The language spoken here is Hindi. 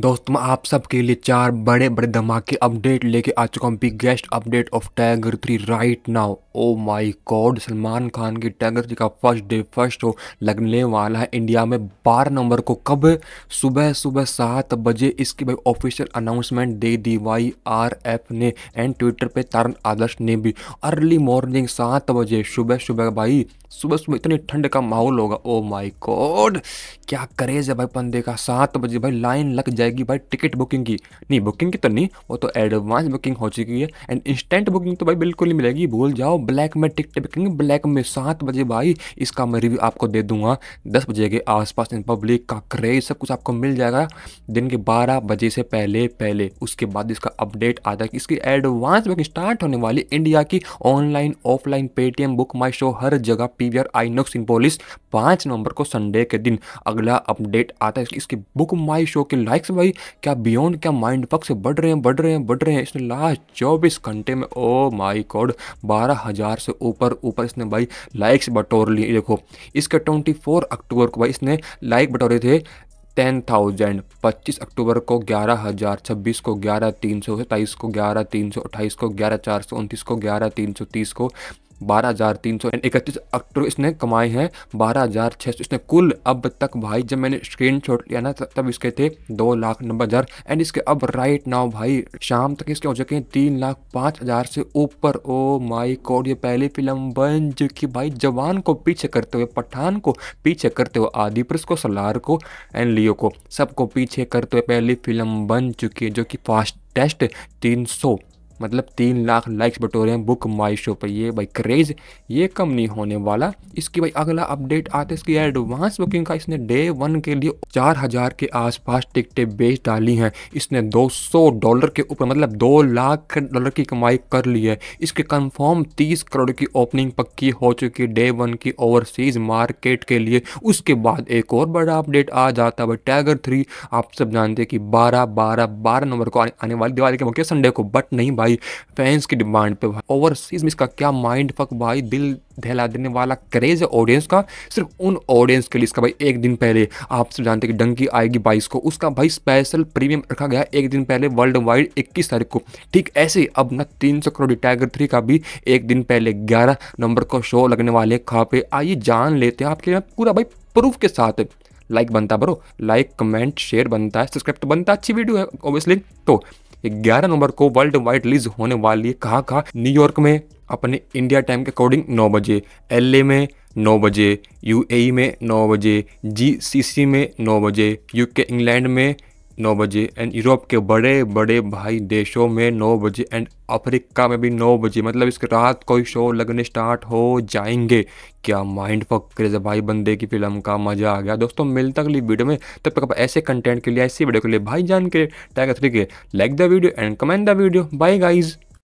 दोस्तों मैं आप सबके लिए चार बड़े बड़े धमाके अपडेट लेके आ चुका हूँ biggest update of tiger three right now oh my god Salman Khan की टैगर थ्री का फर्स्ट डे फर्स्ट शो लगने वाला है इंडिया में बारह नंबर को कब सुबह सुबह सात बजे इसकी भाई ऑफिशियल अनाउंसमेंट दे दी वाई आर एफ ने एंड ट्विटर पर तारण आदर्श ने भी अर्ली मॉर्निंग सात बजे सुबह सुबह भाई सुबह सुबह इतनी ठंड का माहौल होगा ओ माई गॉड क्या करेज है भाई पंदे का सात बजे भाई लाइन लग जाए जाएगी भाई टिकट बुकिंग की नहीं बुकिंग की तो नहीं वो तो एडवांस बुकिंग हो चुकी है एंड इंस्टेंट बुकिंग तो भाई बिल्कुल नहीं मिलेगी भूल जाओ ब्लैक में टिकट बुकिंग ब्लैक में सात बजे भाई इसका मैं रिव्यू आपको दे दूंगा दस बजे के आसपास इन पब्लिक का क्रेज सब कुछ आपको मिल जाएगा दिन के बारह बजे से पहले पहले उसके बाद इसका अपडेट आता है इसकी एडवांस बुकिंग स्टार्ट होने वाली इंडिया की online offline Paytm book my show हर जगह P V R INOX इन पोलिस पाँच नवंबर को संडे के दिन अगला अपडेट आता है इसकी बुक माई शो के लाइक पक्ष भाई क्या बियॉन्ड क्या माइंड पक्ष बढ़ रहे हैं बढ़ रहे हैं बढ़ रहे हैं इसने लास्ट चौबीस घंटे में ओ माई कॉड बारह हज़ार से ऊपर ऊपर इसने भाई लाइक्स बटोर लिए देखो इसके ट्वेंटी फोर अक्टूबर को भाई इसने लाइक बटोरे थे टेन थाउजेंड पच्चीस अक्टूबर को ग्यारह हज़ार छब्बीस को ग्यारह तीन सौ सत्ताईस को ग्यारह तीन सौ अट्ठाईस को ग्यारह चार सौ उनतीस को ग्यारह तीन सौ तीस को बारह हज़ार तीन सौ इकतीस अक्टूबर इसने कमाए हैं बारह हज़ार छः सौ इसने कुल अब तक भाई जब मैंने स्क्रीन शॉट लिया ना तब इसके थे दो लाख नब्बे हज़ार एंड इसके अब राइट नाउ भाई शाम तक इसके हो चुके हैं तीन लाख पाँच हज़ार से ऊपर ओ माई कोड ये पहली फिल्म बन चुकी भाई जवान को पीछे करते हुए पठान को पीछे करते हुए आदिपुरुष को सलार को एंड लियो को सबको पीछे करते हुए पहली फिल्म बन चुकी है जो कि फास्ट टेस्ट तीन सौ मतलब तीन लाख लाइक्स बटोरे हैं बुक माई शो पर ये भाई क्रेज़ ये कम नहीं होने वाला इसकी भाई अगला अपडेट आते इसकी एडवांस बुकिंग का इसने डे वन के लिए चार हज़ार के आसपास टिकटें बेच डाली हैं इसने 200 डॉलर के ऊपर मतलब दो लाख डॉलर की कमाई कर ली है इसके कंफर्म 30 करोड़ की ओपनिंग पक्की हो चुकी है डे वन की ओवरसीज मार्केट के लिए उसके बाद एक और बड़ा अपडेट आ जाता है टैगर थ्री आप सब जानते हैं कि बारह बारह बारह नंबर को आने वाली दिवाली के मौके संडे को बट नहीं भाई फैंस की डिमांड पे भाई ओवरसीज में इसका क्या माइंड फक भाई दिल दहला देने वाला क्रेज है ऑडियंस का सिर्फ उन ऑडियंस के लिए इसका भाई एक दिन पहले आप सब जानते हैं कि डंकी आएगी बाईस को उसका भाई स्पेशल प्रीमियम रखा गया एक दिन पहले वर्ल्ड वाइड इक्कीस तारीख को ठीक ऐसे ही अब ना तीन सौ करोड़ टाइगर थ्री का भी एक दिन पहले ग्यारह नंबर का शो लगने वाले खा पे आइए जान लेते हैं आपके लिए पूरा भाई प्रूफ के साथ लाइक बनता है ब्रो लाइक कमेंट शेयर बनता है सब्सक्राइब तो बनता है अच्छी वीडियो है ओबियसली तो ग्यारह नवंबर को वर्ल्ड वाइड रिलीज होने वाली है कहाँ कहाँ न्यूयॉर्क में अपने इंडिया टाइम के अकॉर्डिंग नौ बजे एलए में नौ बजे यूएई में नौ बजे जीसीसी में नौ बजे यूके इंग्लैंड में नौ बजे एंड यूरोप के बड़े बड़े भाई देशों में नौ बजे एंड अफ्रीका में भी नौ बजे मतलब इसके रात को ही शो लगने स्टार्ट हो जाएंगे क्या माइंड फक भाई बंदे की फिल्म का मज़ा आ गया दोस्तों मिलता अगली वीडियो में तब तक आप ऐसे कंटेंट के लिए ऐसी वीडियो के लिए भाई जान के टैग थ्री के like the video and comment the video bye guys